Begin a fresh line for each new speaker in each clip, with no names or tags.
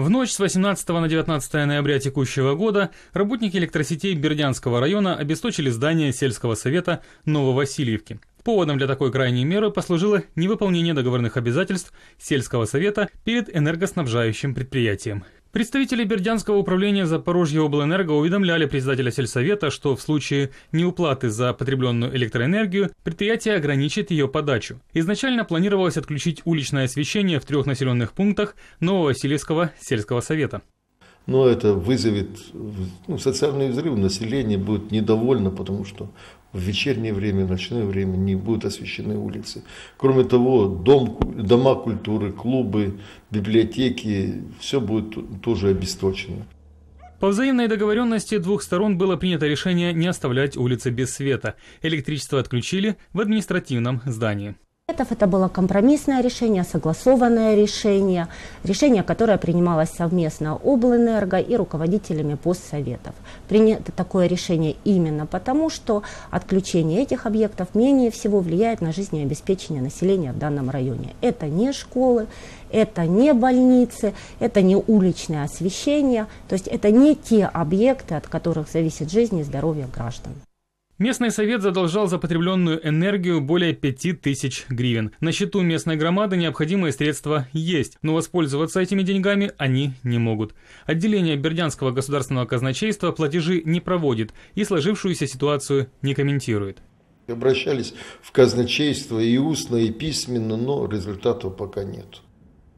В ночь с 18 на 19 ноября текущего года работники электросетей Бердянского района обесточили здание сельского совета Нововасильевки. Поводом для такой крайней меры послужило невыполнение договорных обязательств сельского совета перед энергоснабжающим предприятием. Представители Бердянского управления Запорожья облэнерго уведомляли председателя сельсовета, что в случае неуплаты за потребленную электроэнергию предприятие ограничит ее подачу. Изначально планировалось отключить уличное освещение в трех населенных пунктах нового Нововасильевского сельского совета.
Но это вызовет ну, социальный взрыв, население будет недовольно, потому что в вечернее время, в ночное время не будут освещены улицы. Кроме того, дом, дома культуры, клубы, библиотеки, все будет тоже обесточено.
По взаимной договоренности двух сторон было принято решение не оставлять улицы без света. Электричество отключили в административном здании
проектов. Это было компромиссное решение, согласованное решение, решение, которое принималось совместно облэнерго и руководителями постсоветов. Принято такое решение именно потому, что отключение этих объектов менее всего влияет на жизнеобеспечение населения в данном районе. Это не школы, это не больницы, это не уличное освещение, то есть это не те объекты, от которых зависит жизнь и здоровье граждан.
Местный совет задолжал за потребленную энергию более 5000 гривен. На счету местной громады необходимые средства есть, но воспользоваться этими деньгами они не могут. Отделение Бердянского государственного казначейства платежи не проводит и сложившуюся ситуацию не комментирует.
Обращались в казначейство и устно, и письменно, но результатов пока нет.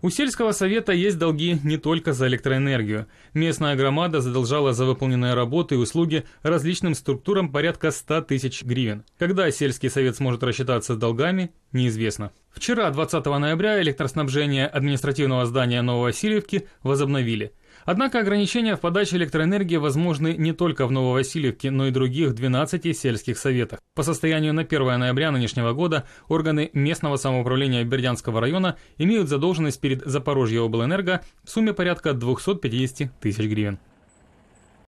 У сельского совета есть долги не только за электроэнергию. Местная громада задолжала за выполненные работы и услуги различным структурам порядка 100 тысяч гривен. Когда сельский совет сможет рассчитаться с долгами, неизвестно. Вчера, 20 ноября, электроснабжение административного здания Нововасильевки возобновили – Однако ограничения в подаче электроэнергии возможны не только в Нововасильевке, но и других 12 сельских советах. По состоянию на 1 ноября нынешнего года органы местного самоуправления Бердянского района имеют задолженность перед Запорожье облэнерго в сумме порядка 250 тысяч гривен.